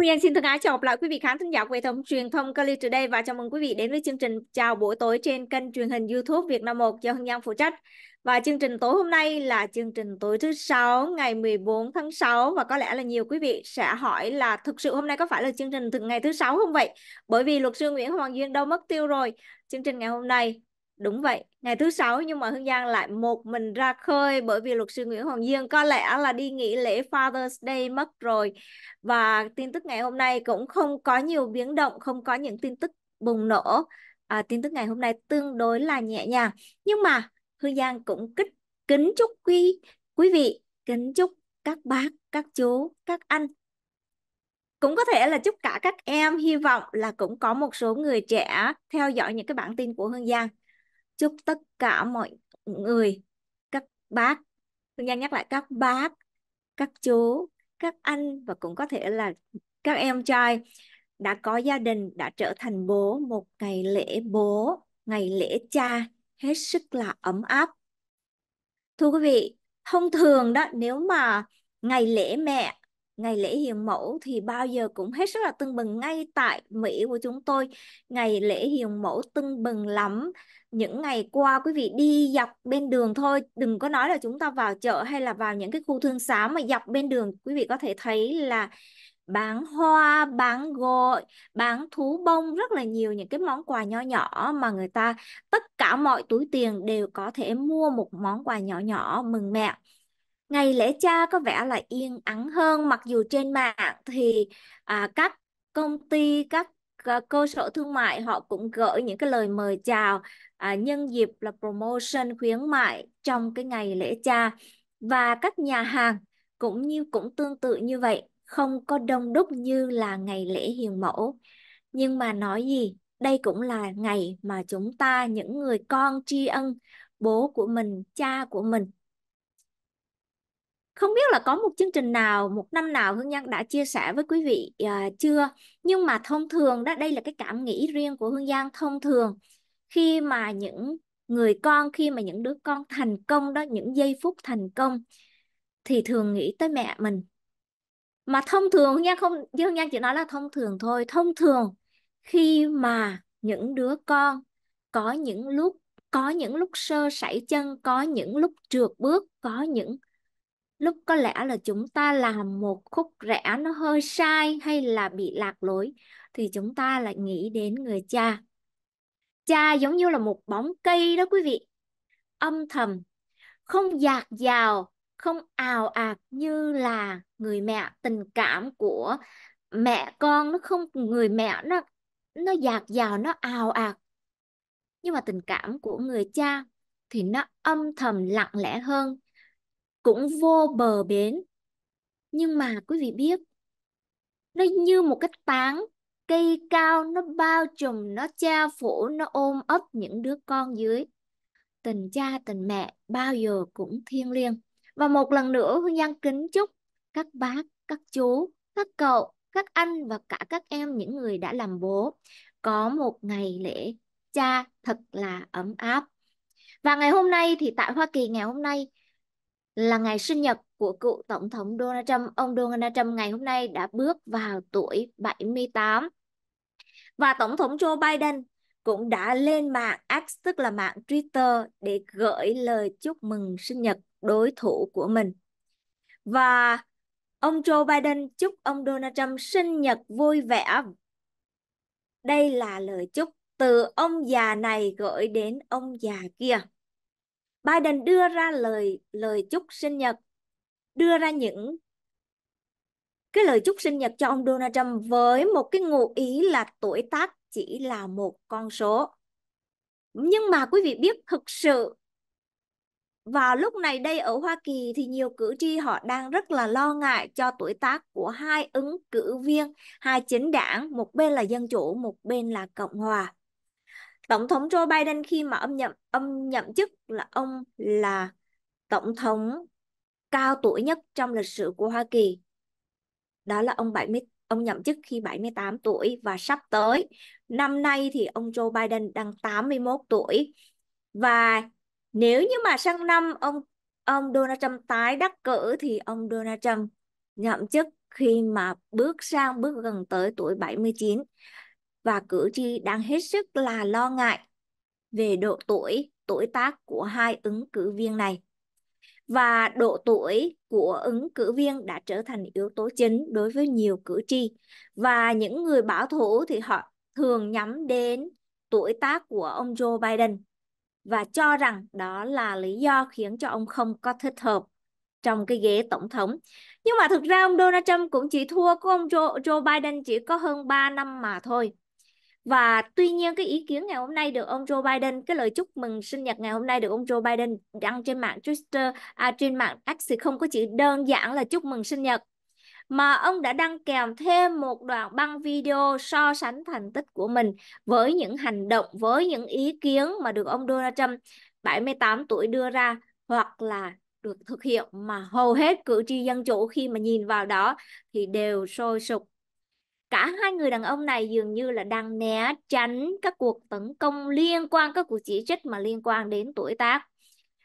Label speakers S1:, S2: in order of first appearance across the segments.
S1: Huyền xin thân ái chào gặp lại quý vị khán thính giả của hệ thống truyền thông Cali Today và chào mừng quý vị đến với chương trình Chào buổi tối trên kênh truyền hình YouTube Việt Nam 1 do Hưng Giang phụ trách. Và chương trình tối hôm nay là chương trình tối thứ sáu ngày 14 tháng 6 và có lẽ là nhiều quý vị sẽ hỏi là thực sự hôm nay có phải là chương trình thường ngày thứ sáu không vậy? Bởi vì luật sư Nguyễn Hoàng Duyên đâu mất tiêu rồi. Chương trình ngày hôm nay Đúng vậy, ngày thứ sáu nhưng mà Hương Giang lại một mình ra khơi bởi vì luật sư Nguyễn Hoàng dương có lẽ là đi nghỉ lễ Father's Day mất rồi. Và tin tức ngày hôm nay cũng không có nhiều biến động, không có những tin tức bùng nổ. À, tin tức ngày hôm nay tương đối là nhẹ nhàng. Nhưng mà Hương Giang cũng kích kính chúc quý quý vị, kính chúc các bác, các chú, các anh cũng có thể là chúc cả các em hy vọng là cũng có một số người trẻ theo dõi những cái bản tin của Hương Giang chúc tất cả mọi người các bác tôi Giang nhắc lại các bác các chú các anh và cũng có thể là các em trai đã có gia đình đã trở thành bố một ngày lễ bố ngày lễ cha hết sức là ấm áp thưa quý vị thông thường đó nếu mà ngày lễ mẹ ngày lễ hiền mẫu thì bao giờ cũng hết sức là tưng bừng ngay tại Mỹ của chúng tôi ngày lễ hiền mẫu tưng bừng lắm những ngày qua quý vị đi dọc bên đường thôi đừng có nói là chúng ta vào chợ hay là vào những cái khu thương xá mà dọc bên đường quý vị có thể thấy là bán hoa, bán gội, bán thú bông rất là nhiều những cái món quà nhỏ nhỏ mà người ta tất cả mọi túi tiền đều có thể mua một món quà nhỏ nhỏ mừng mẹ. Ngày lễ cha có vẻ là yên ắng hơn mặc dù trên mạng thì à, các công ty, các à, cơ sở thương mại họ cũng gửi những cái lời mời chào à, nhân dịp là promotion khuyến mại trong cái ngày lễ cha và các nhà hàng cũng như cũng tương tự như vậy không có đông đúc như là ngày lễ hiền mẫu nhưng mà nói gì đây cũng là ngày mà chúng ta những người con tri ân bố của mình cha của mình không biết là có một chương trình nào một năm nào Hương Giang đã chia sẻ với quý vị uh, chưa nhưng mà thông thường đó đây là cái cảm nghĩ riêng của Hương Giang thông thường khi mà những người con khi mà những đứa con thành công đó những giây phút thành công thì thường nghĩ tới mẹ mình mà thông thường Hương Giang không Hương Giang chỉ nói là thông thường thôi thông thường khi mà những đứa con có những lúc có những lúc sơ sảy chân có những lúc trượt bước có những lúc có lẽ là chúng ta làm một khúc rẽ nó hơi sai hay là bị lạc lối thì chúng ta lại nghĩ đến người cha cha giống như là một bóng cây đó quý vị âm thầm không dạt dào không ào ạt như là người mẹ tình cảm của mẹ con nó không người mẹ nó nó dạt dào nó ào ạt nhưng mà tình cảm của người cha thì nó âm thầm lặng lẽ hơn cũng vô bờ bến. Nhưng mà quý vị biết, nó như một cái tán cây cao nó bao trùm nó che phủ nó ôm ấp những đứa con dưới tình cha tình mẹ bao giờ cũng thiêng liêng và một lần nữa hương giang kính chúc các bác các chú các cậu các anh và cả các em những người đã làm bố có một ngày lễ cha thật là ấm áp và ngày hôm nay thì tại hoa kỳ ngày hôm nay là ngày sinh nhật của cựu Tổng thống Donald Trump. Ông Donald Trump ngày hôm nay đã bước vào tuổi 78. Và Tổng thống Joe Biden cũng đã lên mạng X tức là mạng Twitter để gửi lời chúc mừng sinh nhật đối thủ của mình. Và ông Joe Biden chúc ông Donald Trump sinh nhật vui vẻ. Đây là lời chúc từ ông già này gửi đến ông già kia. Biden đưa ra lời lời chúc sinh nhật, đưa ra những cái lời chúc sinh nhật cho ông Donald Trump với một cái ngụ ý là tuổi tác chỉ là một con số. Nhưng mà quý vị biết thực sự vào lúc này đây ở Hoa Kỳ thì nhiều cử tri họ đang rất là lo ngại cho tuổi tác của hai ứng cử viên, hai chính đảng, một bên là Dân Chủ, một bên là Cộng Hòa. Tổng thống Joe Biden khi mà ông nhậm ông nhậm chức là ông là tổng thống cao tuổi nhất trong lịch sử của Hoa Kỳ. Đó là ông 70 ông nhậm chức khi 78 tuổi và sắp tới năm nay thì ông Joe Biden đang 81 tuổi. Và nếu như mà sang năm ông ông Donald Trump tái đắc cử thì ông Donald Trump nhậm chức khi mà bước sang bước gần tới tuổi 79 và cử tri đang hết sức là lo ngại về độ tuổi, tuổi tác của hai ứng cử viên này. Và độ tuổi của ứng cử viên đã trở thành yếu tố chính đối với nhiều cử tri. Và những người bảo thủ thì họ thường nhắm đến tuổi tác của ông Joe Biden và cho rằng đó là lý do khiến cho ông không có thích hợp trong cái ghế tổng thống. Nhưng mà thực ra ông Donald Trump cũng chỉ thua của ông Joe, Joe Biden chỉ có hơn 3 năm mà thôi. Và tuy nhiên cái ý kiến ngày hôm nay được ông Joe Biden, cái lời chúc mừng sinh nhật ngày hôm nay được ông Joe Biden đăng trên mạng Twitter, à, trên mạng X không có chỉ đơn giản là chúc mừng sinh nhật. Mà ông đã đăng kèm thêm một đoạn băng video so sánh thành tích của mình với những hành động, với những ý kiến mà được ông Donald Trump 78 tuổi đưa ra hoặc là được thực hiện mà hầu hết cử tri dân chủ khi mà nhìn vào đó thì đều sôi sục cả hai người đàn ông này dường như là đang né tránh các cuộc tấn công liên quan các cuộc chỉ trích mà liên quan đến tuổi tác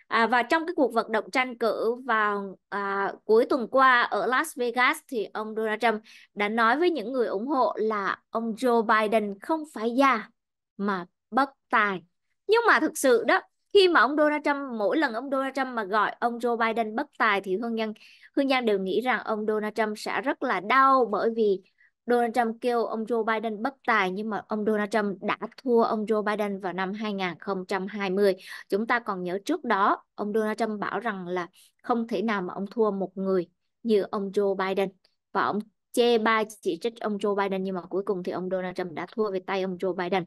S1: à, và trong cái cuộc vận động tranh cử vào à, cuối tuần qua ở Las Vegas thì ông Donald Trump đã nói với những người ủng hộ là ông Joe Biden không phải già mà bất tài nhưng mà thực sự đó khi mà ông Donald Trump mỗi lần ông Donald Trump mà gọi ông Joe Biden bất tài thì Hương Nhân Hương nhân đều nghĩ rằng ông Donald Trump sẽ rất là đau bởi vì Donald Trump kêu ông Joe Biden bất tài nhưng mà ông Donald Trump đã thua ông Joe Biden vào năm 2020. Chúng ta còn nhớ trước đó ông Donald Trump bảo rằng là không thể nào mà ông thua một người như ông Joe Biden và ông chê bai chỉ trích ông Joe Biden nhưng mà cuối cùng thì ông Donald Trump đã thua về tay ông Joe Biden.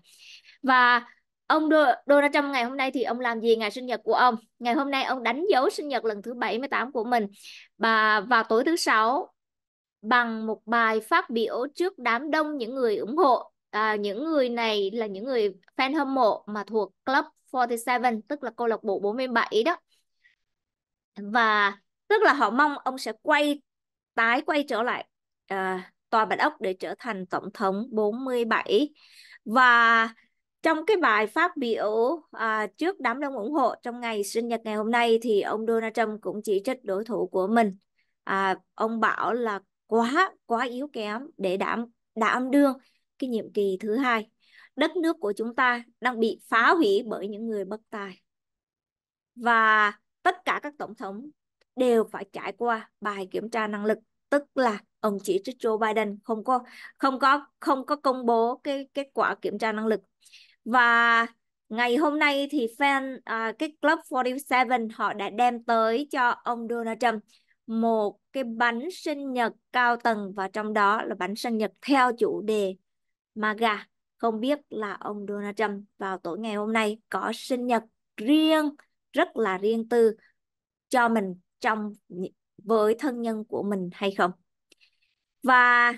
S1: Và ông Donald Trump ngày hôm nay thì ông làm gì ngày sinh nhật của ông? Ngày hôm nay ông đánh dấu sinh nhật lần thứ 78 của mình. Và vào tối thứ sáu bằng một bài phát biểu trước đám đông những người ủng hộ. À, những người này là những người fan hâm mộ mà thuộc Club 47 tức là câu lạc bộ 47 đó. Và tức là họ mong ông sẽ quay tái quay trở lại à, tòa Bạch Ốc để trở thành tổng thống 47. Và trong cái bài phát biểu à, trước đám đông ủng hộ trong ngày sinh nhật ngày hôm nay thì ông Donald Trump cũng chỉ trích đối thủ của mình. À, ông bảo là quá quá yếu kém để đảm đảm đương cái nhiệm kỳ thứ hai đất nước của chúng ta đang bị phá hủy bởi những người bất tài và tất cả các tổng thống đều phải trải qua bài kiểm tra năng lực tức là ông chỉ trích Joe Biden không có không có không có công bố cái kết quả kiểm tra năng lực và ngày hôm nay thì fan à, cái club 47 họ đã đem tới cho ông Donald Trump một cái bánh sinh nhật cao tầng và trong đó là bánh sinh nhật theo chủ đề MAGA. Không biết là ông Donald Trump vào tối ngày hôm nay có sinh nhật riêng, rất là riêng tư cho mình trong với thân nhân của mình hay không. Và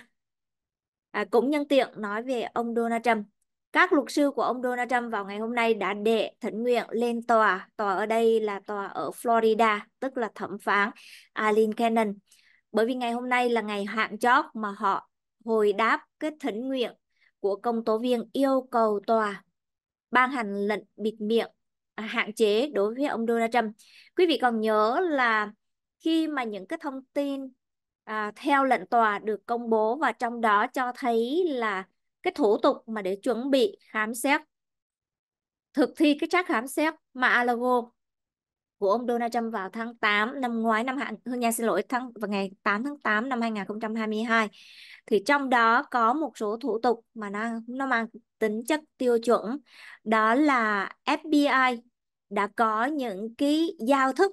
S1: à, cũng nhân tiện nói về ông Donald Trump các luật sư của ông Donald Trump vào ngày hôm nay đã đệ thỉnh nguyện lên tòa. Tòa ở đây là tòa ở Florida, tức là thẩm phán Arlene Cannon. Bởi vì ngày hôm nay là ngày hạn chót mà họ hồi đáp cái thỉnh nguyện của công tố viên yêu cầu tòa ban hành lệnh bịt miệng à, hạn chế đối với ông Donald Trump. Quý vị còn nhớ là khi mà những cái thông tin à, theo lệnh tòa được công bố và trong đó cho thấy là cái thủ tục mà để chuẩn bị khám xét thực thi cái trác khám xét mà Alago của ông Donald Trump vào tháng 8 năm ngoái năm hạn Hương Nha xin lỗi tháng vào ngày 8 tháng 8 năm 2022 thì trong đó có một số thủ tục mà nó nó mang tính chất tiêu chuẩn đó là FBI đã có những cái giao thức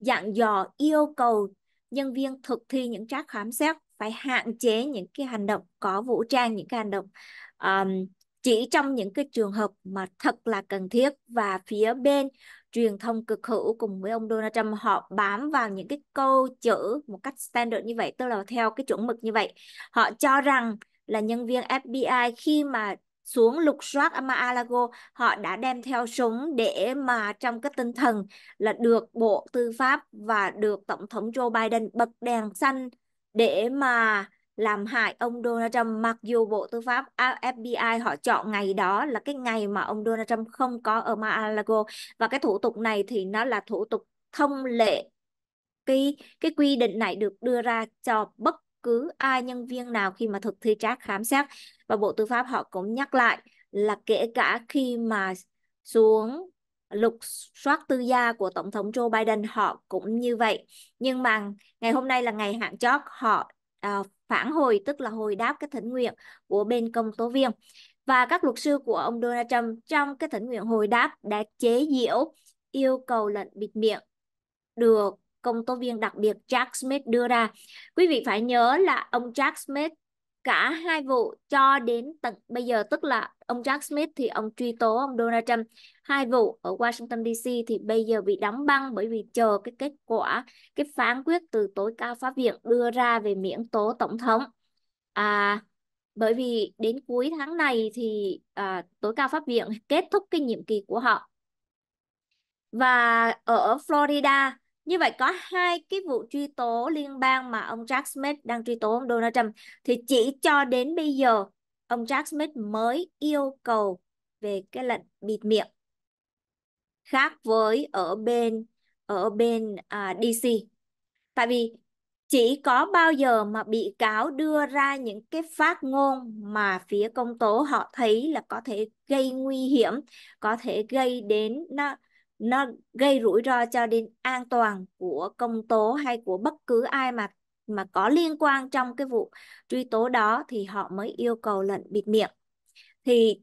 S1: dặn dò yêu cầu nhân viên thực thi những trác khám xét phải hạn chế những cái hành động có vũ trang những cái hành động um, chỉ trong những cái trường hợp mà thật là cần thiết và phía bên truyền thông cực hữu cùng với ông Donald Trump họ bám vào những cái câu chữ một cách standard như vậy tức là theo cái chuẩn mực như vậy họ cho rằng là nhân viên FBI khi mà xuống lục soát ở Mar-a-Lago họ đã đem theo súng để mà trong cái tinh thần là được Bộ Tư pháp và được Tổng thống Joe Biden bật đèn xanh để mà làm hại ông Donald Trump mặc dù Bộ Tư pháp FBI họ chọn ngày đó là cái ngày mà ông Donald Trump không có ở Mar-a-Lago và cái thủ tục này thì nó là thủ tục thông lệ cái cái quy định này được đưa ra cho bất cứ ai nhân viên nào khi mà thực thi trác khám xét và Bộ Tư pháp họ cũng nhắc lại là kể cả khi mà xuống lục soát tư gia của Tổng thống Joe Biden họ cũng như vậy. Nhưng mà ngày hôm nay là ngày hạn chót họ à, phản hồi tức là hồi đáp cái thỉnh nguyện của bên công tố viên. Và các luật sư của ông Donald Trump trong cái thỉnh nguyện hồi đáp đã chế giễu yêu cầu lệnh bịt miệng được công tố viên đặc biệt Jack Smith đưa ra. Quý vị phải nhớ là ông Jack Smith cả hai vụ cho đến tận bây giờ tức là ông Jack Smith thì ông truy tố ông Donald Trump hai vụ ở Washington DC thì bây giờ bị đóng băng bởi vì chờ cái kết quả cái phán quyết từ tối cao pháp viện đưa ra về miễn tố tổng thống à bởi vì đến cuối tháng này thì à, tối cao pháp viện kết thúc cái nhiệm kỳ của họ và ở Florida như vậy có hai cái vụ truy tố liên bang mà ông Jack Smith đang truy tố ông Donald Trump thì chỉ cho đến bây giờ ông Jack Smith mới yêu cầu về cái lệnh bịt miệng khác với ở bên ở bên à, DC. Tại vì chỉ có bao giờ mà bị cáo đưa ra những cái phát ngôn mà phía công tố họ thấy là có thể gây nguy hiểm, có thể gây đến nó nó gây rủi ro cho đến an toàn của công tố hay của bất cứ ai mà mà có liên quan trong cái vụ truy tố đó thì họ mới yêu cầu lệnh bịt miệng. Thì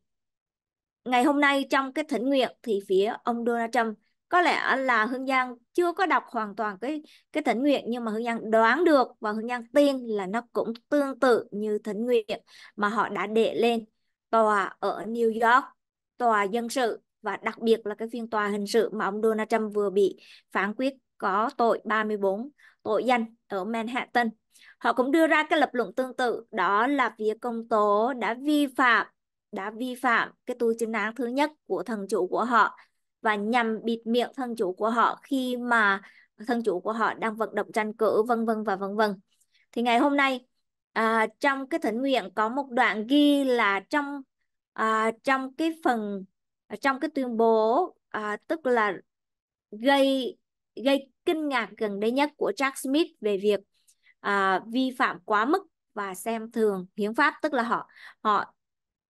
S1: ngày hôm nay trong cái thỉnh nguyện thì phía ông Donald Trump có lẽ là Hương Giang chưa có đọc hoàn toàn cái cái thỉnh nguyện nhưng mà Hương Giang đoán được và Hương Giang tin là nó cũng tương tự như thỉnh nguyện mà họ đã đệ lên tòa ở New York, tòa dân sự và đặc biệt là cái phiên tòa hình sự mà ông Donald Trump vừa bị phán quyết có tội 34 tội danh ở Manhattan. Họ cũng đưa ra cái lập luận tương tự đó là phía công tố đã vi phạm đã vi phạm cái tu chính án thứ nhất của thần chủ của họ và nhằm bịt miệng thân chủ của họ khi mà thân chủ của họ đang vận động tranh cử vân vân và vân vân. Thì ngày hôm nay à, trong cái thỉnh nguyện có một đoạn ghi là trong à, trong cái phần trong cái tuyên bố à, tức là gây gây kinh ngạc gần đây nhất của Jack Smith về việc à, vi phạm quá mức và xem thường hiến pháp tức là họ họ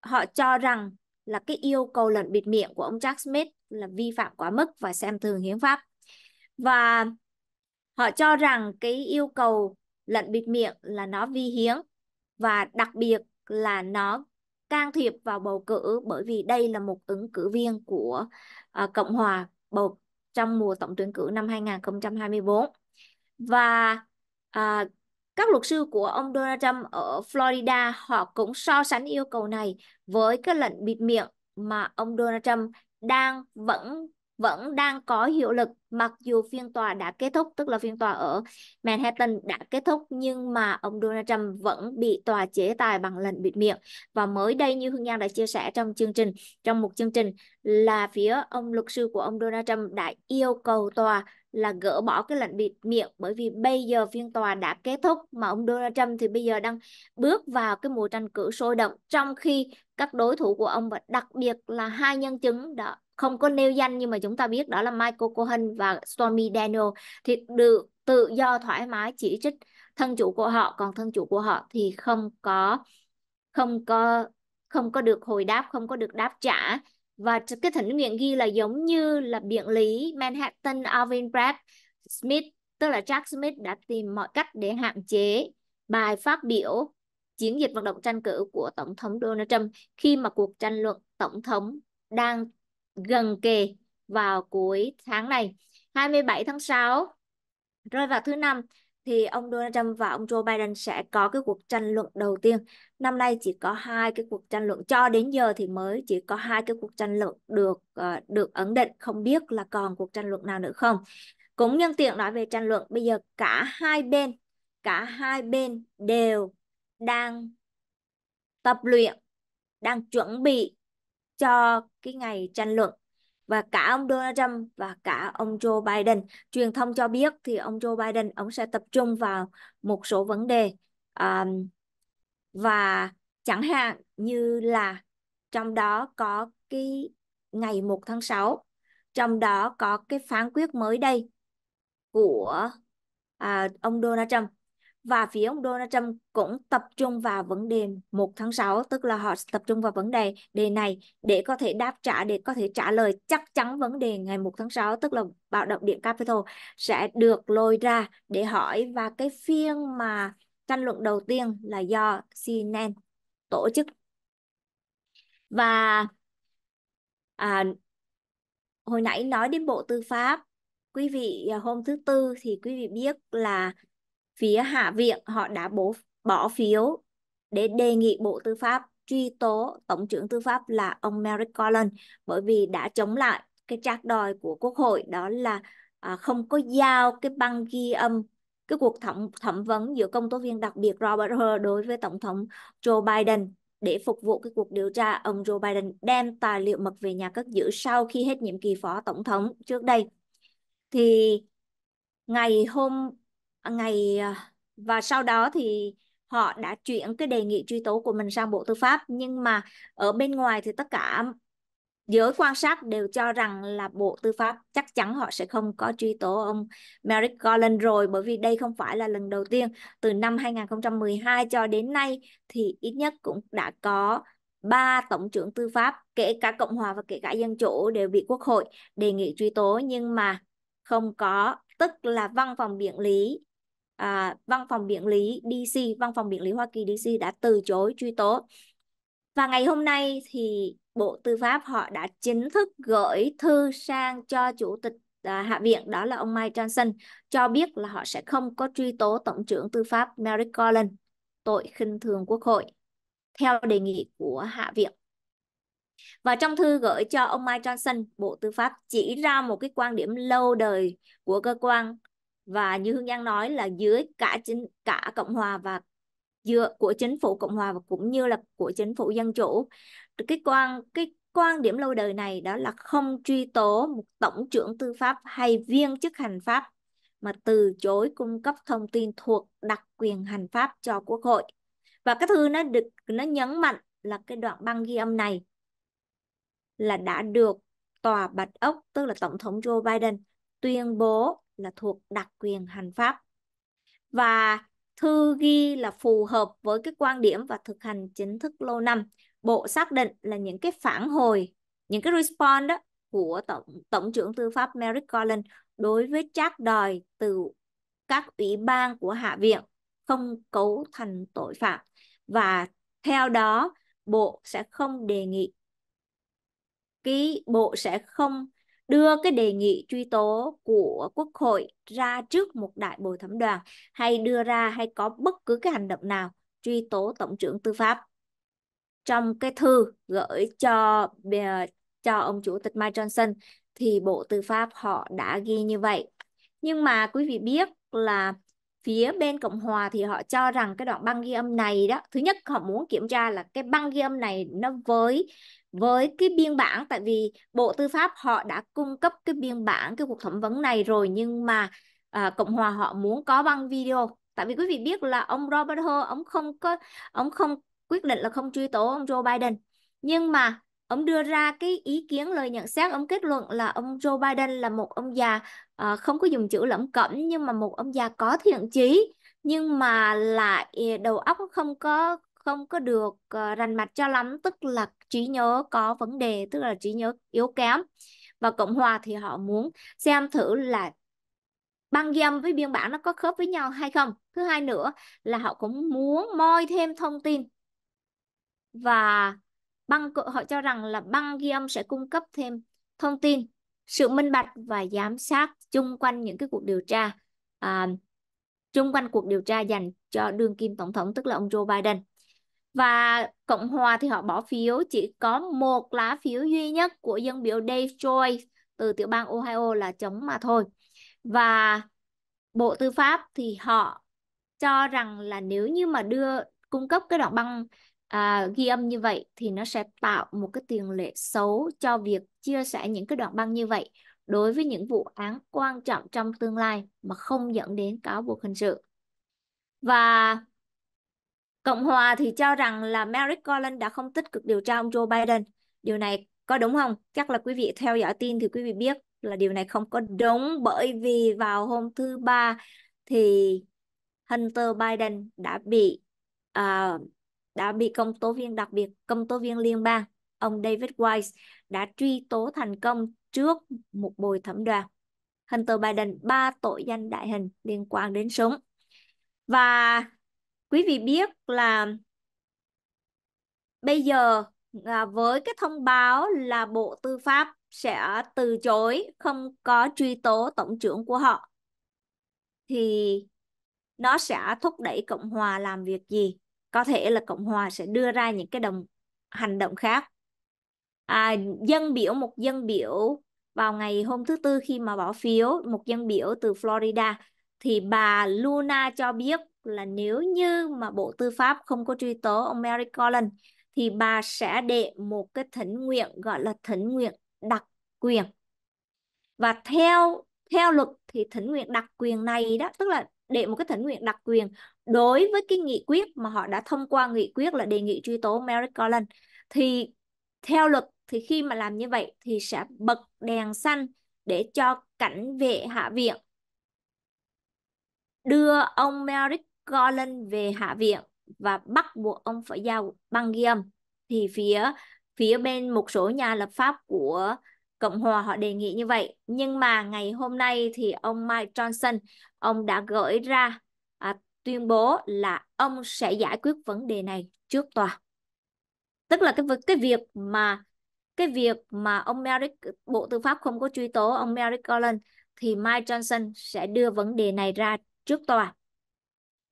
S1: họ cho rằng là cái yêu cầu lần bịt miệng của ông Jack Smith là vi phạm quá mức và xem thường hiến pháp và họ cho rằng cái yêu cầu lận bịt miệng là nó vi hiến và đặc biệt là nó can thiệp vào bầu cử bởi vì đây là một ứng cử viên của uh, Cộng hòa bầu trong mùa tổng tuyển cử năm 2024 và uh, các luật sư của ông Donald Trump ở Florida họ cũng so sánh yêu cầu này với cái lệnh bịt miệng mà ông Donald Trump đang vẫn vẫn đang có hiệu lực mặc dù phiên tòa đã kết thúc tức là phiên tòa ở Manhattan đã kết thúc nhưng mà ông Donald Trump vẫn bị tòa chế tài bằng lệnh bịt miệng và mới đây như Hương Giang đã chia sẻ trong chương trình trong một chương trình là phía ông luật sư của ông Donald Trump đã yêu cầu tòa là gỡ bỏ cái lệnh bịt miệng bởi vì bây giờ phiên tòa đã kết thúc mà ông Donald Trump thì bây giờ đang bước vào cái mùa tranh cử sôi động trong khi các đối thủ của ông và đặc biệt là hai nhân chứng đó không có nêu danh nhưng mà chúng ta biết đó là Michael Cohen và Stormy Daniel thì được tự do thoải mái chỉ trích thân chủ của họ còn thân chủ của họ thì không có không có không có được hồi đáp không có được đáp trả và cái thỉnh nguyện ghi là giống như là biện lý Manhattan Alvin Bragg Smith tức là Jack Smith đã tìm mọi cách để hạn chế bài phát biểu chiến dịch vận động tranh cử của tổng thống Donald Trump khi mà cuộc tranh luận tổng thống đang gần kề vào cuối tháng này 27 tháng 6 rơi vào thứ năm thì ông Donald Trump và ông Joe Biden sẽ có cái cuộc tranh luận đầu tiên. Năm nay chỉ có hai cái cuộc tranh luận cho đến giờ thì mới chỉ có hai cái cuộc tranh luận được uh, được ấn định, không biết là còn cuộc tranh luận nào nữa không. Cũng nhân tiện nói về tranh luận, bây giờ cả hai bên cả hai bên đều đang tập luyện, đang chuẩn bị cho cái ngày tranh luận và cả ông Donald Trump và cả ông Joe Biden truyền thông cho biết thì ông Joe Biden ông sẽ tập trung vào một số vấn đề um, và chẳng hạn như là trong đó có cái ngày 1 tháng 6 trong đó có cái phán quyết mới đây của à, ông Donald Trump và phía ông Donald Trump cũng tập trung vào vấn đề 1 tháng 6 tức là họ tập trung vào vấn đề đề này để có thể đáp trả để có thể trả lời chắc chắn vấn đề ngày 1 tháng 6 tức là bạo động điện Capitol sẽ được lôi ra để hỏi và cái phiên mà tranh luận đầu tiên là do CNN tổ chức và à, hồi nãy nói đến bộ tư pháp quý vị hôm thứ tư thì quý vị biết là phía Hạ viện họ đã bố, bỏ phiếu để đề nghị Bộ Tư pháp truy tố Tổng trưởng Tư pháp là ông Merrick Garland bởi vì đã chống lại cái trác đòi của Quốc hội đó là à, không có giao cái băng ghi âm cái cuộc thẩm thẩm vấn giữa công tố viên đặc biệt Robert Hur đối với Tổng thống Joe Biden để phục vụ cái cuộc điều tra ông Joe Biden đem tài liệu mật về nhà cất giữ sau khi hết nhiệm kỳ phó tổng thống trước đây. Thì ngày hôm ngày à, và sau đó thì họ đã chuyển cái đề nghị truy tố của mình sang Bộ Tư pháp nhưng mà ở bên ngoài thì tất cả giới quan sát đều cho rằng là Bộ Tư pháp chắc chắn họ sẽ không có truy tố ông Merrick Garland rồi bởi vì đây không phải là lần đầu tiên từ năm 2012 cho đến nay thì ít nhất cũng đã có ba tổng trưởng tư pháp kể cả cộng hòa và kể cả dân chủ đều bị quốc hội đề nghị truy tố nhưng mà không có tức là văn phòng biện lý à, văn phòng biện lý DC, văn phòng biện lý Hoa Kỳ DC đã từ chối truy tố. Và ngày hôm nay thì Bộ Tư pháp họ đã chính thức gửi thư sang cho Chủ tịch à, Hạ viện đó là ông Mike Johnson cho biết là họ sẽ không có truy tố Tổng trưởng Tư pháp Merrick Garland tội khinh thường quốc hội theo đề nghị của Hạ viện. Và trong thư gửi cho ông Mike Johnson, Bộ Tư pháp chỉ ra một cái quan điểm lâu đời của cơ quan và như Hương Giang nói là dưới cả chính cả Cộng hòa và dựa của chính phủ Cộng hòa và cũng như là của chính phủ dân chủ cái quan cái quan điểm lâu đời này đó là không truy tố một tổng trưởng tư pháp hay viên chức hành pháp mà từ chối cung cấp thông tin thuộc đặc quyền hành pháp cho quốc hội và cái thư nó được nó nhấn mạnh là cái đoạn băng ghi âm này là đã được tòa bạch ốc tức là tổng thống Joe Biden tuyên bố là thuộc đặc quyền hành pháp và thư ghi là phù hợp với cái quan điểm và thực hành chính thức lâu năm bộ xác định là những cái phản hồi những cái response đó của tổng tổng trưởng tư pháp Merrick Garland đối với trác đòi từ các ủy ban của hạ viện không cấu thành tội phạm và theo đó bộ sẽ không đề nghị ký bộ sẽ không đưa cái đề nghị truy tố của Quốc hội ra trước một đại bồi thẩm đoàn hay đưa ra hay có bất cứ cái hành động nào truy tố Tổng trưởng Tư pháp. Trong cái thư gửi cho cho ông Chủ tịch Mike Johnson thì Bộ Tư pháp họ đã ghi như vậy. Nhưng mà quý vị biết là phía bên Cộng Hòa thì họ cho rằng cái đoạn băng ghi âm này đó, thứ nhất họ muốn kiểm tra là cái băng ghi âm này nó với với cái biên bản tại vì Bộ Tư pháp họ đã cung cấp cái biên bản cái cuộc thẩm vấn này rồi nhưng mà à, Cộng hòa họ muốn có băng video tại vì quý vị biết là ông Robert Hur ông không có ông không quyết định là không truy tố ông Joe Biden nhưng mà ông đưa ra cái ý kiến lời nhận xét ông kết luận là ông Joe Biden là một ông già à, không có dùng chữ lẩm cẩm nhưng mà một ông già có thiện chí nhưng mà lại à, đầu óc không có không có được uh, rành mạch cho lắm tức là trí nhớ có vấn đề tức là trí nhớ yếu kém và cộng hòa thì họ muốn xem thử là băng gem với biên bản nó có khớp với nhau hay không thứ hai nữa là họ cũng muốn moi thêm thông tin và băng họ cho rằng là băng ghi âm sẽ cung cấp thêm thông tin sự minh bạch và giám sát chung quanh những cái cuộc điều tra à, chung quanh cuộc điều tra dành cho đương kim tổng thống tức là ông Joe Biden và Cộng hòa thì họ bỏ phiếu chỉ có một lá phiếu duy nhất của dân biểu Dave Joyce từ tiểu bang Ohio là chống mà thôi. Và Bộ Tư pháp thì họ cho rằng là nếu như mà đưa cung cấp cái đoạn băng à, ghi âm như vậy thì nó sẽ tạo một cái tiền lệ xấu cho việc chia sẻ những cái đoạn băng như vậy đối với những vụ án quan trọng trong tương lai mà không dẫn đến cáo buộc hình sự. Và Cộng hòa thì cho rằng là Merrick Garland đã không tích cực điều tra ông Joe Biden. Điều này có đúng không? Chắc là quý vị theo dõi tin thì quý vị biết là điều này không có đúng bởi vì vào hôm thứ ba thì Hunter Biden đã bị uh, đã bị công tố viên đặc biệt, công tố viên liên bang ông David Weiss đã truy tố thành công trước một bồi thẩm đoàn. Hunter Biden ba tội danh đại hình liên quan đến súng. Và quý vị biết là bây giờ à, với cái thông báo là Bộ Tư pháp sẽ từ chối không có truy tố tổng trưởng của họ thì nó sẽ thúc đẩy Cộng hòa làm việc gì? Có thể là Cộng hòa sẽ đưa ra những cái đồng hành động khác. À, dân biểu một dân biểu vào ngày hôm thứ tư khi mà bỏ phiếu một dân biểu từ Florida thì bà Luna cho biết là nếu như mà Bộ Tư pháp không có truy tố ông Mary Collins thì bà sẽ đệ một cái thỉnh nguyện gọi là thỉnh nguyện đặc quyền. Và theo theo luật thì thỉnh nguyện đặc quyền này đó, tức là đệ một cái thỉnh nguyện đặc quyền đối với cái nghị quyết mà họ đã thông qua nghị quyết là đề nghị truy tố Mary Collins thì theo luật thì khi mà làm như vậy thì sẽ bật đèn xanh để cho cảnh vệ hạ viện đưa ông Merrick Gordon về hạ viện và bắt buộc ông phải giao băng ghi âm thì phía phía bên một số nhà lập pháp của Cộng hòa họ đề nghị như vậy nhưng mà ngày hôm nay thì ông Mike Johnson ông đã gửi ra à, tuyên bố là ông sẽ giải quyết vấn đề này trước tòa tức là cái cái việc mà cái việc mà ông Merrick Bộ Tư pháp không có truy tố ông Merrick Garland thì Mike Johnson sẽ đưa vấn đề này ra trước tòa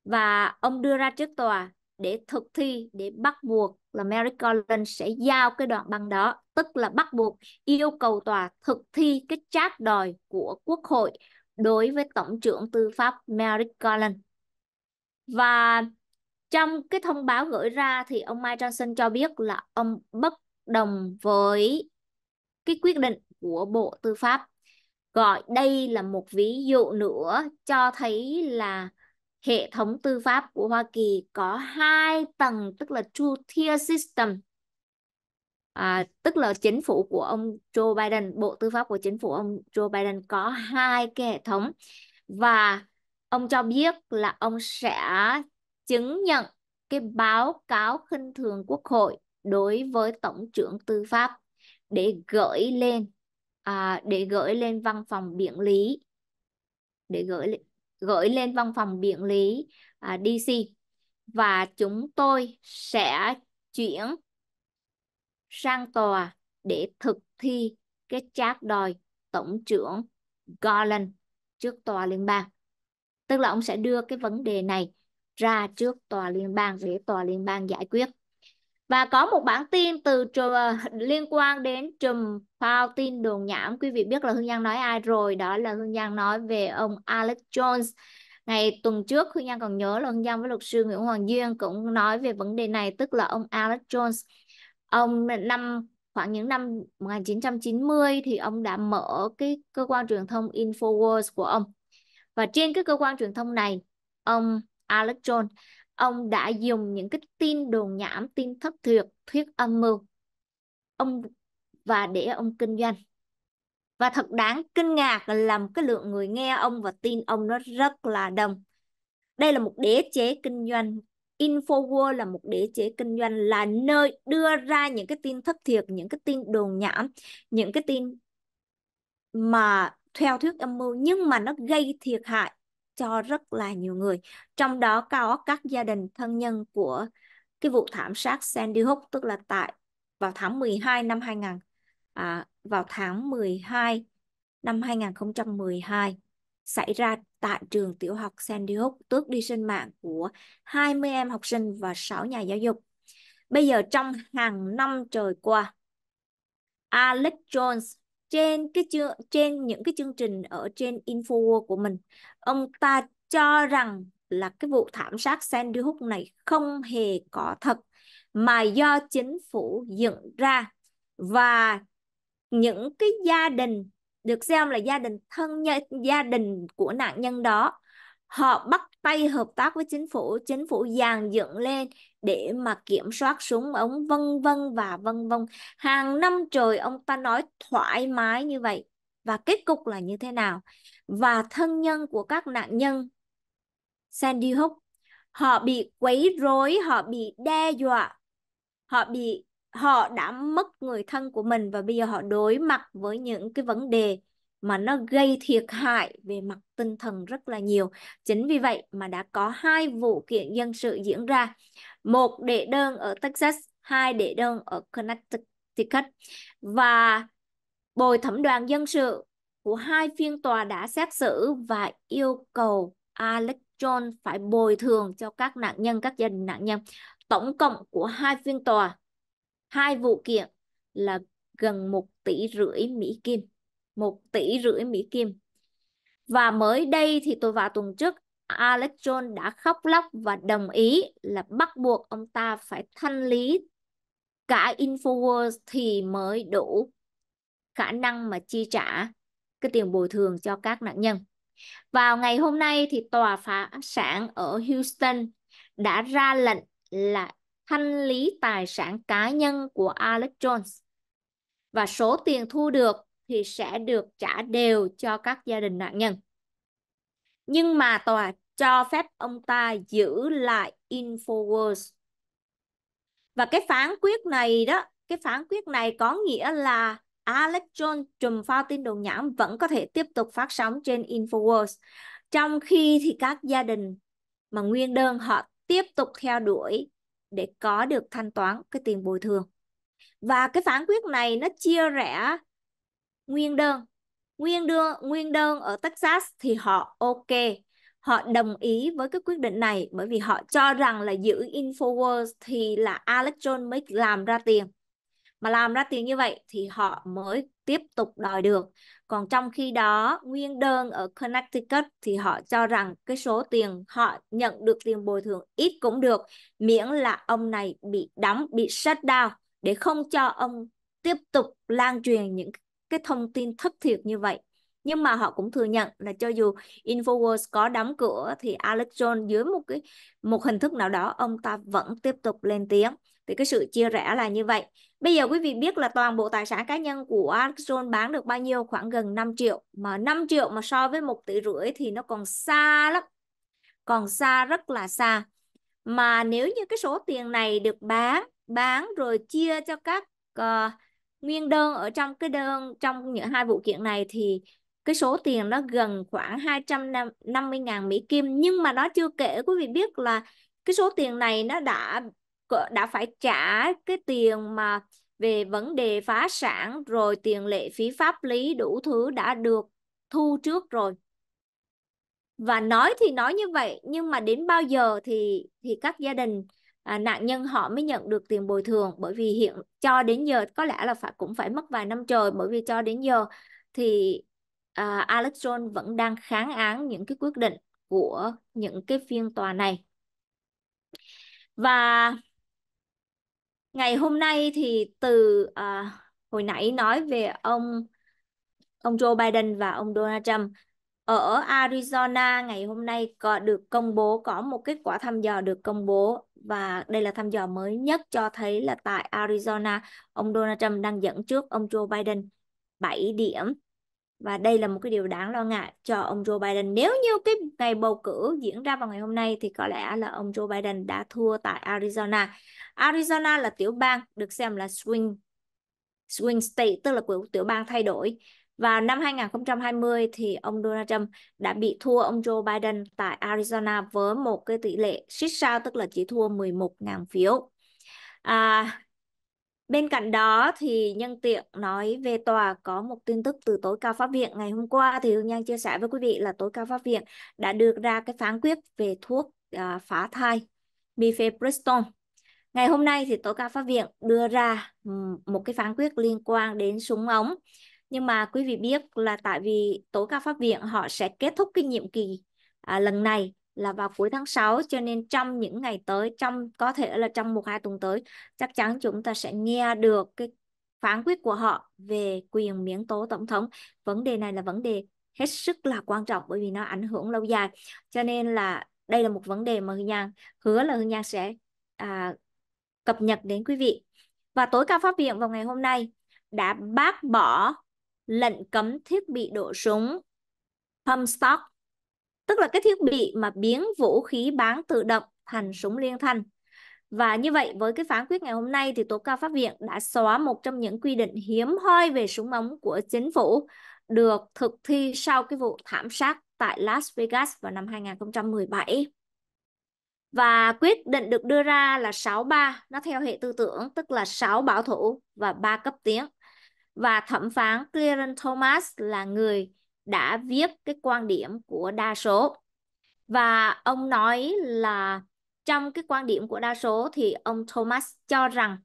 S1: và ông đưa ra trước tòa để thực thi để bắt buộc là Mary Collins sẽ giao cái đoạn băng đó tức là bắt buộc yêu cầu tòa thực thi cái trát đòi của quốc hội đối với tổng trưởng tư pháp Mary Collins và trong cái thông báo gửi ra thì ông Mike Johnson cho biết là ông bất đồng với cái quyết định của Bộ Tư pháp gọi đây là một ví dụ nữa cho thấy là hệ thống tư pháp của Hoa Kỳ có hai tầng tức là two tier system à, tức là chính phủ của ông Joe Biden bộ tư pháp của chính phủ ông Joe Biden có hai cái hệ thống và ông cho biết là ông sẽ chứng nhận cái báo cáo khinh thường quốc hội đối với tổng trưởng tư pháp để gửi lên à, để gửi lên văn phòng biện lý để gửi lên gửi lên văn phòng biện lý à, DC và chúng tôi sẽ chuyển sang tòa để thực thi cái trác đòi tổng trưởng Garland trước tòa liên bang. Tức là ông sẽ đưa cái vấn đề này ra trước tòa liên bang để tòa liên bang giải quyết và có một bản tin từ trùm, ờ, liên quan đến trùm phao tin đồn nhảm quý vị biết là hương giang nói ai rồi đó là hương giang nói về ông alex jones ngày tuần trước hương giang còn nhớ là hương giang với luật sư nguyễn hoàng duyên cũng nói về vấn đề này tức là ông alex jones ông năm khoảng những năm 1990 thì ông đã mở cái cơ quan truyền thông Infowars của ông và trên cái cơ quan truyền thông này ông Alex Jones ông đã dùng những cái tin đồn nhảm tin thất thiệt thuyết âm mưu ông và để ông kinh doanh và thật đáng kinh ngạc là một cái lượng người nghe ông và tin ông nó rất là đông đây là một đế chế kinh doanh Infoworld là một đế chế kinh doanh là nơi đưa ra những cái tin thất thiệt, những cái tin đồn nhảm, những cái tin mà theo thuyết âm mưu nhưng mà nó gây thiệt hại cho rất là nhiều người trong đó có các gia đình thân nhân của cái vụ thảm sát Sandy Hook tức là tại vào tháng 12 năm 2000 à, vào tháng 12 năm 2012 xảy ra tại trường tiểu học Sandy Hook tước đi sinh mạng của 20 em học sinh và 6 nhà giáo dục. Bây giờ trong hàng năm trời qua, Alex Jones trên cái chương trên những cái chương trình ở trên Info của mình ông ta cho rằng là cái vụ thảm sát Sandy Hook này không hề có thật mà do chính phủ dựng ra và những cái gia đình được xem là gia đình thân nhân gia đình của nạn nhân đó họ bắt tay hợp tác với chính phủ chính phủ dàn dựng lên để mà kiểm soát súng ống vân vân và vân vân hàng năm trời ông ta nói thoải mái như vậy và kết cục là như thế nào và thân nhân của các nạn nhân Sandy Hook họ bị quấy rối họ bị đe dọa họ bị họ đã mất người thân của mình và bây giờ họ đối mặt với những cái vấn đề mà nó gây thiệt hại về mặt tinh thần rất là nhiều. Chính vì vậy mà đã có hai vụ kiện dân sự diễn ra. Một đệ đơn ở Texas, hai đệ đơn ở Connecticut. Và bồi thẩm đoàn dân sự của hai phiên tòa đã xét xử và yêu cầu Alex Jones phải bồi thường cho các nạn nhân, các gia đình nạn nhân. Tổng cộng của hai phiên tòa, hai vụ kiện là gần một tỷ rưỡi Mỹ Kim. 1 tỷ rưỡi Mỹ Kim. Và mới đây thì tôi vào tuần trước, Alex Jones đã khóc lóc và đồng ý là bắt buộc ông ta phải thanh lý cả Infowars thì mới đủ khả năng mà chi trả cái tiền bồi thường cho các nạn nhân. Vào ngày hôm nay thì tòa phá sản ở Houston đã ra lệnh là thanh lý tài sản cá nhân của Alex Jones và số tiền thu được thì sẽ được trả đều cho các gia đình nạn nhân. Nhưng mà tòa cho phép ông ta giữ lại Infowars. Và cái phán quyết này đó, cái phán quyết này có nghĩa là Alex Jones trùm phao tin đồn nhảm vẫn có thể tiếp tục phát sóng trên Infowars. Trong khi thì các gia đình mà nguyên đơn họ tiếp tục theo đuổi để có được thanh toán cái tiền bồi thường. Và cái phán quyết này nó chia rẽ nguyên đơn nguyên đơn nguyên đơn ở Texas thì họ ok họ đồng ý với cái quyết định này bởi vì họ cho rằng là giữ Infowars thì là Alex Jones mới làm ra tiền mà làm ra tiền như vậy thì họ mới tiếp tục đòi được còn trong khi đó nguyên đơn ở Connecticut thì họ cho rằng cái số tiền họ nhận được tiền bồi thường ít cũng được miễn là ông này bị đóng bị shut down để không cho ông tiếp tục lan truyền những cái thông tin thất thiệt như vậy nhưng mà họ cũng thừa nhận là cho dù Infowars có đóng cửa thì Alex Jones dưới một cái một hình thức nào đó ông ta vẫn tiếp tục lên tiếng thì cái sự chia rẽ là như vậy bây giờ quý vị biết là toàn bộ tài sản cá nhân của Alex Jones bán được bao nhiêu khoảng gần 5 triệu mà 5 triệu mà so với một tỷ rưỡi thì nó còn xa lắm còn xa rất là xa mà nếu như cái số tiền này được bán bán rồi chia cho các uh, nguyên đơn ở trong cái đơn trong những hai vụ kiện này thì cái số tiền nó gần khoảng 250.000 Mỹ Kim nhưng mà nó chưa kể quý vị biết là cái số tiền này nó đã đã phải trả cái tiền mà về vấn đề phá sản rồi tiền lệ phí pháp lý đủ thứ đã được thu trước rồi và nói thì nói như vậy nhưng mà đến bao giờ thì thì các gia đình à, nạn nhân họ mới nhận được tiền bồi thường bởi vì hiện cho đến giờ có lẽ là phải cũng phải mất vài năm trời bởi vì cho đến giờ thì à, Alex Jones vẫn đang kháng án những cái quyết định của những cái phiên tòa này và ngày hôm nay thì từ à, hồi nãy nói về ông ông Joe Biden và ông Donald Trump ở Arizona ngày hôm nay có được công bố có một kết quả thăm dò được công bố và đây là thăm dò mới nhất cho thấy là tại Arizona, ông Donald Trump đang dẫn trước ông Joe Biden 7 điểm. Và đây là một cái điều đáng lo ngại cho ông Joe Biden. Nếu như cái ngày bầu cử diễn ra vào ngày hôm nay thì có lẽ là ông Joe Biden đã thua tại Arizona. Arizona là tiểu bang được xem là swing swing state tức là tiểu bang thay đổi vào năm 2020 thì ông Donald Trump đã bị thua ông Joe Biden tại Arizona với một cái tỷ lệ xích sao tức là chỉ thua 11.000 phiếu. À, bên cạnh đó thì nhân tiện nói về tòa có một tin tức từ tối cao pháp viện ngày hôm qua thì Hương Nhan chia sẻ với quý vị là tối cao pháp viện đã đưa ra cái phán quyết về thuốc à, phá thai mifepristone Ngày hôm nay thì tối cao pháp viện đưa ra một cái phán quyết liên quan đến súng ống nhưng mà quý vị biết là tại vì tố cao pháp viện họ sẽ kết thúc cái nhiệm kỳ à, lần này là vào cuối tháng 6 cho nên trong những ngày tới trong có thể là trong một hai tuần tới chắc chắn chúng ta sẽ nghe được cái phán quyết của họ về quyền miễn tố tổng thống vấn đề này là vấn đề hết sức là quan trọng bởi vì nó ảnh hưởng lâu dài cho nên là đây là một vấn đề mà Hương Nhan hứa là Hương Nhan sẽ à, cập nhật đến quý vị và tối cao pháp viện vào ngày hôm nay đã bác bỏ lệnh cấm thiết bị nổ súng pump stock tức là cái thiết bị mà biến vũ khí bán tự động thành súng liên thanh và như vậy với cái phán quyết ngày hôm nay thì tố cao pháp viện đã xóa một trong những quy định hiếm hoi về súng ống của chính phủ được thực thi sau cái vụ thảm sát tại Las Vegas vào năm 2017. Và quyết định được đưa ra là 63 nó theo hệ tư tưởng, tức là 6 bảo thủ và 3 cấp tiến và thẩm phán Clarence Thomas là người đã viết cái quan điểm của đa số và ông nói là trong cái quan điểm của đa số thì ông Thomas cho rằng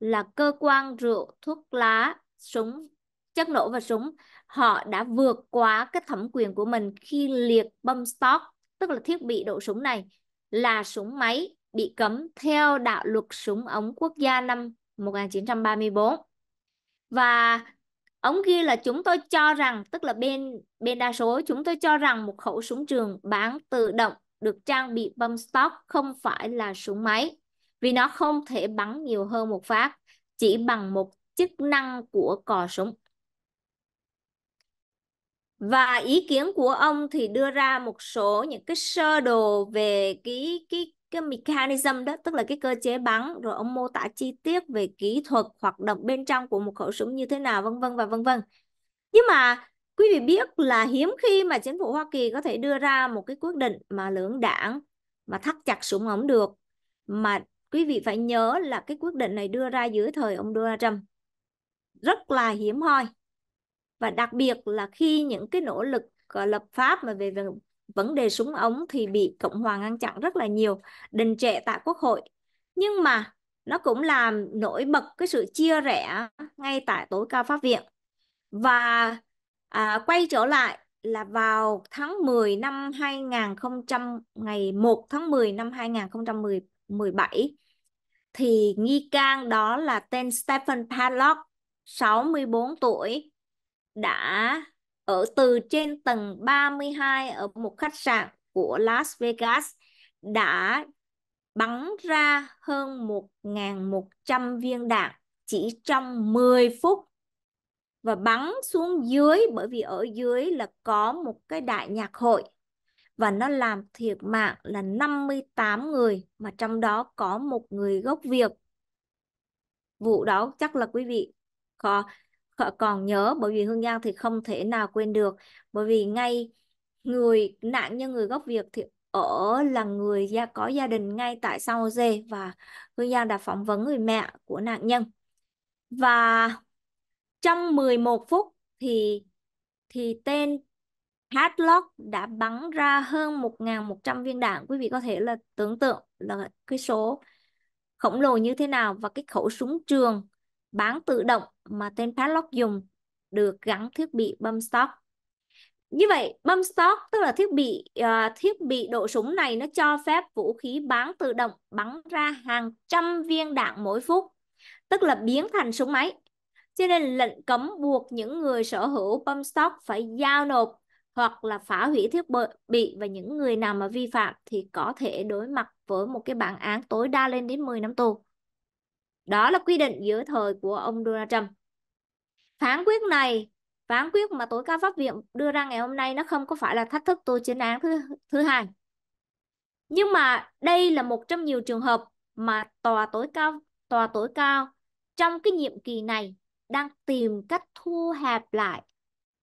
S1: là cơ quan rượu thuốc lá súng chất nổ và súng họ đã vượt quá cái thẩm quyền của mình khi liệt bom stock tức là thiết bị độ súng này là súng máy bị cấm theo đạo luật súng ống quốc gia năm 1934 và ống ghi là chúng tôi cho rằng tức là bên bên đa số chúng tôi cho rằng một khẩu súng trường bán tự động được trang bị bơm stock không phải là súng máy vì nó không thể bắn nhiều hơn một phát chỉ bằng một chức năng của cò súng và ý kiến của ông thì đưa ra một số những cái sơ đồ về cái cái cái mechanism đó tức là cái cơ chế bắn rồi ông mô tả chi tiết về kỹ thuật hoạt động bên trong của một khẩu súng như thế nào vân vân và vân vân nhưng mà quý vị biết là hiếm khi mà chính phủ Hoa Kỳ có thể đưa ra một cái quyết định mà lưỡng đảng mà thắt chặt súng ống được mà quý vị phải nhớ là cái quyết định này đưa ra dưới thời ông Donald Trump rất là hiếm hoi và đặc biệt là khi những cái nỗ lực lập pháp mà về vấn đề súng ống thì bị Cộng hòa ngăn chặn rất là nhiều, đình trệ tại Quốc hội. Nhưng mà nó cũng làm nổi bật cái sự chia rẽ ngay tại tối cao pháp viện. Và à, quay trở lại là vào tháng 10 năm 2000 ngày 1 tháng 10 năm 2017 thì nghi can đó là tên Stephen Padlock 64 tuổi đã ở từ trên tầng 32 ở một khách sạn của Las Vegas đã bắn ra hơn 1.100 viên đạn chỉ trong 10 phút và bắn xuống dưới bởi vì ở dưới là có một cái đại nhạc hội và nó làm thiệt mạng là 58 người mà trong đó có một người gốc Việt. Vụ đó chắc là quý vị có họ còn nhớ bởi vì Hương Giang thì không thể nào quên được bởi vì ngay người nạn nhân người gốc Việt thì ở là người gia có gia đình ngay tại San Jose và Hương Giang đã phỏng vấn người mẹ của nạn nhân và trong 11 phút thì thì tên Hadlock đã bắn ra hơn 1.100 viên đạn. Quý vị có thể là tưởng tượng là cái số khổng lồ như thế nào và cái khẩu súng trường bán tự động mà tên padlock dùng được gắn thiết bị bơm stock. Như vậy, bơm stock tức là thiết bị uh, thiết bị độ súng này nó cho phép vũ khí bán tự động bắn ra hàng trăm viên đạn mỗi phút, tức là biến thành súng máy. Cho nên lệnh cấm buộc những người sở hữu bơm stock phải giao nộp hoặc là phá hủy thiết bị và những người nào mà vi phạm thì có thể đối mặt với một cái bản án tối đa lên đến 10 năm tù. Đó là quy định dưới thời của ông Donald Trump. Phán quyết này, phán quyết mà tối cao pháp viện đưa ra ngày hôm nay nó không có phải là thách thức tôi chiến án thứ thứ hai. Nhưng mà đây là một trong nhiều trường hợp mà tòa tối cao tòa tối cao trong cái nhiệm kỳ này đang tìm cách thu hẹp lại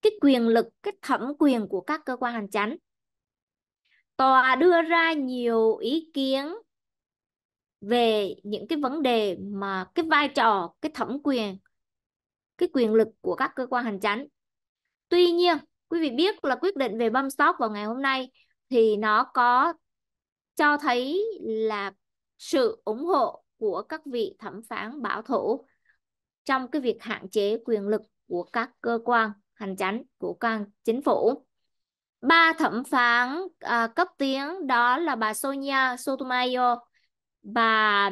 S1: cái quyền lực, cái thẩm quyền của các cơ quan hành chánh. Tòa đưa ra nhiều ý kiến về những cái vấn đề mà cái vai trò cái thẩm quyền cái quyền lực của các cơ quan hành chánh tuy nhiên quý vị biết là quyết định về bơm stock vào ngày hôm nay thì nó có cho thấy là sự ủng hộ của các vị thẩm phán bảo thủ trong cái việc hạn chế quyền lực của các cơ quan hành chánh của quan chính phủ ba thẩm phán à, cấp tiếng đó là bà Sonia Sotomayor bà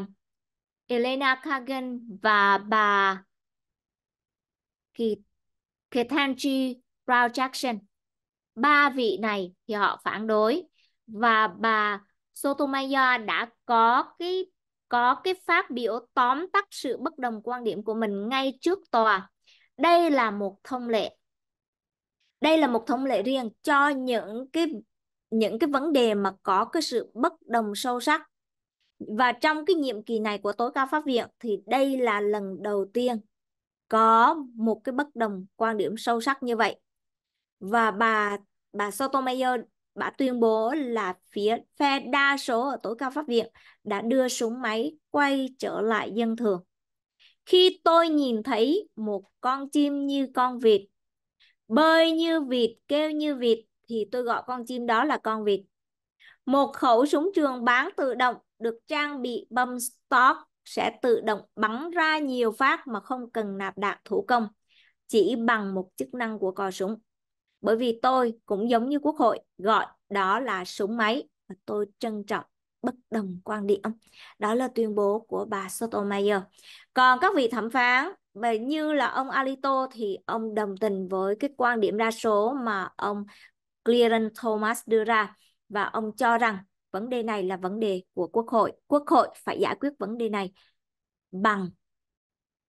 S1: Elena Kagan và bà Ketanji Brown Jackson. Ba vị này thì họ phản đối và bà Sotomayor đã có cái có cái phát biểu tóm tắt sự bất đồng quan điểm của mình ngay trước tòa. Đây là một thông lệ. Đây là một thông lệ riêng cho những cái những cái vấn đề mà có cái sự bất đồng sâu sắc và trong cái nhiệm kỳ này của tối cao pháp viện thì đây là lần đầu tiên có một cái bất đồng quan điểm sâu sắc như vậy. Và bà bà Sotomayor bà tuyên bố là phía phe đa số ở tối cao pháp viện đã đưa súng máy quay trở lại dân thường. Khi tôi nhìn thấy một con chim như con vịt, bơi như vịt, kêu như vịt thì tôi gọi con chim đó là con vịt. Một khẩu súng trường bán tự động được trang bị bơm stock sẽ tự động bắn ra nhiều phát mà không cần nạp đạn thủ công, chỉ bằng một chức năng của cò súng. Bởi vì tôi cũng giống như Quốc hội gọi đó là súng máy và tôi trân trọng bất đồng quan điểm. Đó là tuyên bố của bà Sotomayor. Còn các vị thẩm phán và như là ông Alito thì ông đồng tình với cái quan điểm đa số mà ông Clarence Thomas đưa ra và ông cho rằng Vấn đề này là vấn đề của Quốc hội. Quốc hội phải giải quyết vấn đề này bằng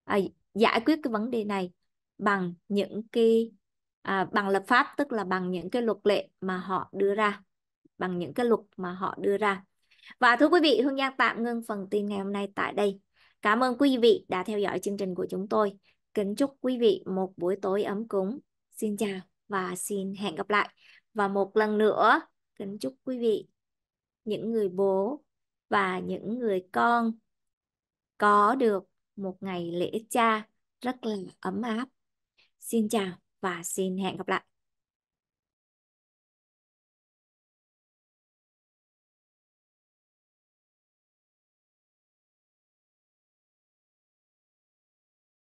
S1: à, giải quyết cái vấn đề này bằng những cái à, bằng lập pháp tức là bằng những cái luật lệ mà họ đưa ra bằng những cái luật mà họ đưa ra và thưa quý vị hương giang tạm ngưng phần tin ngày hôm nay tại đây cảm ơn quý vị đã theo dõi chương trình của chúng tôi kính chúc quý vị một buổi tối ấm cúng xin chào và xin hẹn gặp lại và một lần nữa kính chúc quý vị những người bố và những người con có được một ngày lễ cha rất là ấm áp. Xin chào và xin hẹn gặp lại.